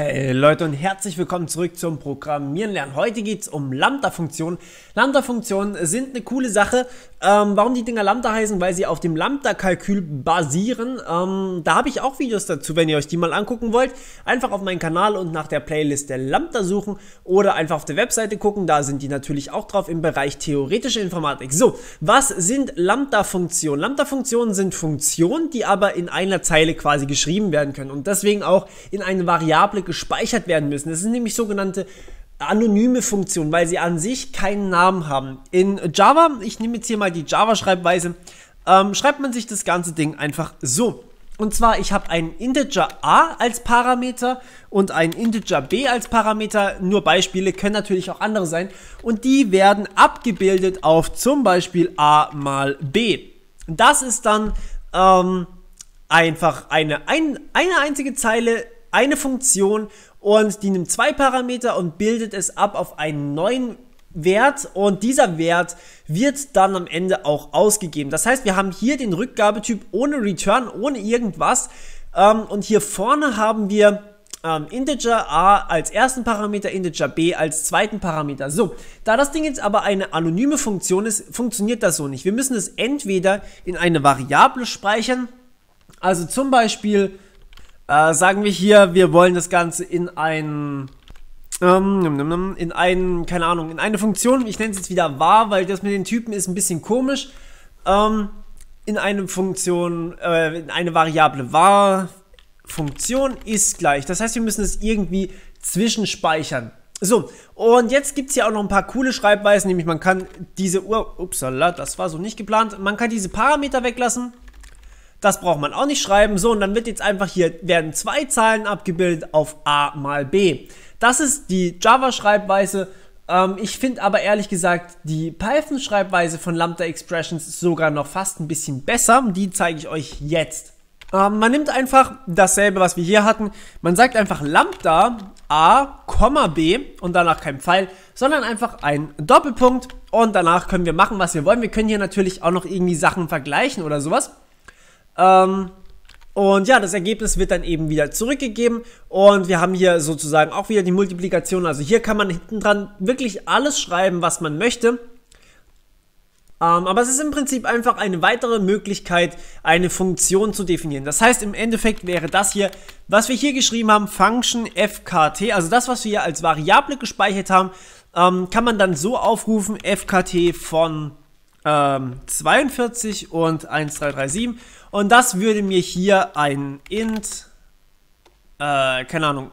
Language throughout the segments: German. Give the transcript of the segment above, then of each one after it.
Hey äh, Leute und herzlich willkommen zurück zum Programmieren lernen. Heute geht es um Lambda-Funktionen. Lambda-Funktionen sind eine coole Sache. Ähm, warum die Dinger Lambda heißen? Weil sie auf dem Lambda-Kalkül basieren. Ähm, da habe ich auch Videos dazu, wenn ihr euch die mal angucken wollt. Einfach auf meinen Kanal und nach der Playlist der Lambda suchen oder einfach auf der Webseite gucken. Da sind die natürlich auch drauf im Bereich theoretische Informatik. So, was sind Lambda-Funktionen? Lambda-Funktionen sind Funktionen, die aber in einer Zeile quasi geschrieben werden können und deswegen auch in eine Variable gespeichert werden müssen. Das sind nämlich sogenannte anonyme Funktionen, weil sie an sich keinen Namen haben. In Java, ich nehme jetzt hier mal die Java-Schreibweise, ähm, schreibt man sich das ganze Ding einfach so. Und zwar, ich habe einen Integer a als Parameter und einen Integer b als Parameter. Nur Beispiele können natürlich auch andere sein. Und die werden abgebildet auf zum Beispiel a mal b. Das ist dann ähm, einfach eine, ein, eine einzige Zeile eine Funktion und die nimmt zwei Parameter und bildet es ab auf einen neuen Wert und dieser Wert wird dann am Ende auch ausgegeben. Das heißt, wir haben hier den Rückgabetyp ohne Return, ohne irgendwas ähm, und hier vorne haben wir ähm, Integer A als ersten Parameter, Integer B als zweiten Parameter. So, da das Ding jetzt aber eine anonyme Funktion ist, funktioniert das so nicht. Wir müssen es entweder in eine Variable speichern, also zum Beispiel äh, sagen wir hier, wir wollen das Ganze in ein ähm, in einen, keine Ahnung, in eine Funktion, ich nenne es jetzt wieder var, weil das mit den Typen ist ein bisschen komisch, ähm, in eine Funktion, äh, in eine Variable var, Funktion ist gleich. Das heißt, wir müssen es irgendwie zwischenspeichern. So, und jetzt gibt es hier auch noch ein paar coole Schreibweisen, nämlich man kann diese Uhr, upsala, das war so nicht geplant, man kann diese Parameter weglassen, das braucht man auch nicht schreiben. So, und dann wird jetzt einfach hier, werden zwei Zahlen abgebildet auf a mal b. Das ist die Java-Schreibweise. Ähm, ich finde aber ehrlich gesagt die Python-Schreibweise von Lambda Expressions sogar noch fast ein bisschen besser. Die zeige ich euch jetzt. Ähm, man nimmt einfach dasselbe, was wir hier hatten. Man sagt einfach Lambda a, b und danach kein Pfeil, sondern einfach ein Doppelpunkt und danach können wir machen, was wir wollen. Wir können hier natürlich auch noch irgendwie Sachen vergleichen oder sowas. Ähm, und ja, das Ergebnis wird dann eben wieder zurückgegeben und wir haben hier sozusagen auch wieder die Multiplikation. Also hier kann man hinten dran wirklich alles schreiben, was man möchte. Ähm, aber es ist im Prinzip einfach eine weitere Möglichkeit, eine Funktion zu definieren. Das heißt, im Endeffekt wäre das hier, was wir hier geschrieben haben, Function fkt, also das, was wir hier als Variable gespeichert haben, ähm, kann man dann so aufrufen, fkt von ähm, 42 und 1337. Und das würde mir hier ein int, äh, keine Ahnung,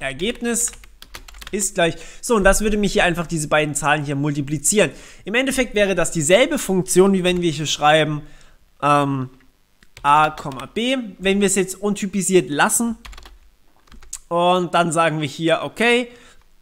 Ergebnis ist gleich. So, und das würde mich hier einfach diese beiden Zahlen hier multiplizieren. Im Endeffekt wäre das dieselbe Funktion, wie wenn wir hier schreiben ähm, a, b. Wenn wir es jetzt untypisiert lassen und dann sagen wir hier, okay,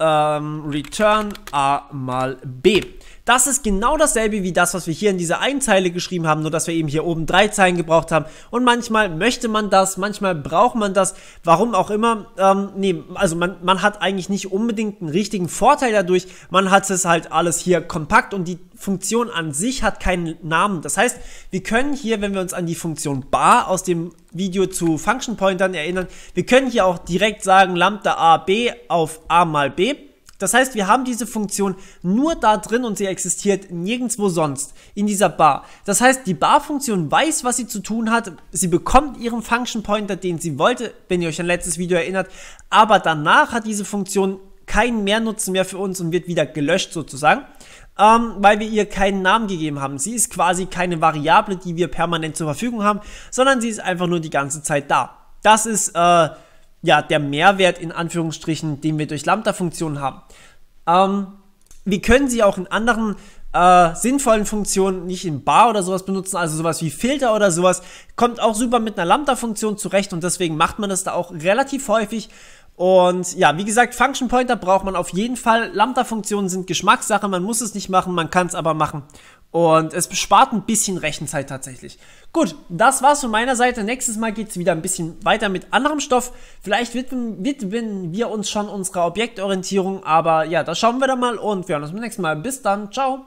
ähm, return a mal b. Das ist genau dasselbe wie das, was wir hier in dieser einen Zeile geschrieben haben, nur dass wir eben hier oben drei Zeilen gebraucht haben. Und manchmal möchte man das, manchmal braucht man das, warum auch immer. Ähm, nee, also man, man hat eigentlich nicht unbedingt einen richtigen Vorteil dadurch. Man hat es halt alles hier kompakt und die Funktion an sich hat keinen Namen. Das heißt, wir können hier, wenn wir uns an die Funktion bar aus dem Video zu Function Pointern erinnern, wir können hier auch direkt sagen Lambda a b auf a mal b das heißt, wir haben diese Funktion nur da drin und sie existiert nirgendwo sonst in dieser Bar. Das heißt, die Bar-Funktion weiß, was sie zu tun hat. Sie bekommt ihren Function Pointer, den sie wollte, wenn ihr euch an letztes Video erinnert. Aber danach hat diese Funktion keinen Mehrnutzen mehr für uns und wird wieder gelöscht sozusagen, ähm, weil wir ihr keinen Namen gegeben haben. Sie ist quasi keine Variable, die wir permanent zur Verfügung haben, sondern sie ist einfach nur die ganze Zeit da. Das ist äh, ja, der Mehrwert in Anführungsstrichen, den wir durch Lambda-Funktionen haben. Ähm, wir können sie auch in anderen äh, sinnvollen Funktionen nicht in bar oder sowas benutzen, also sowas wie Filter oder sowas, kommt auch super mit einer Lambda-Funktion zurecht und deswegen macht man das da auch relativ häufig. Und ja, wie gesagt, Function Pointer braucht man auf jeden Fall. Lambda-Funktionen sind Geschmackssache, man muss es nicht machen, man kann es aber machen. Und es spart ein bisschen Rechenzeit tatsächlich. Gut, das war's von meiner Seite. Nächstes Mal geht's wieder ein bisschen weiter mit anderem Stoff. Vielleicht widmen, widmen wir uns schon unserer Objektorientierung, aber ja, das schauen wir dann mal und wir hören uns beim nächsten Mal. Bis dann, ciao!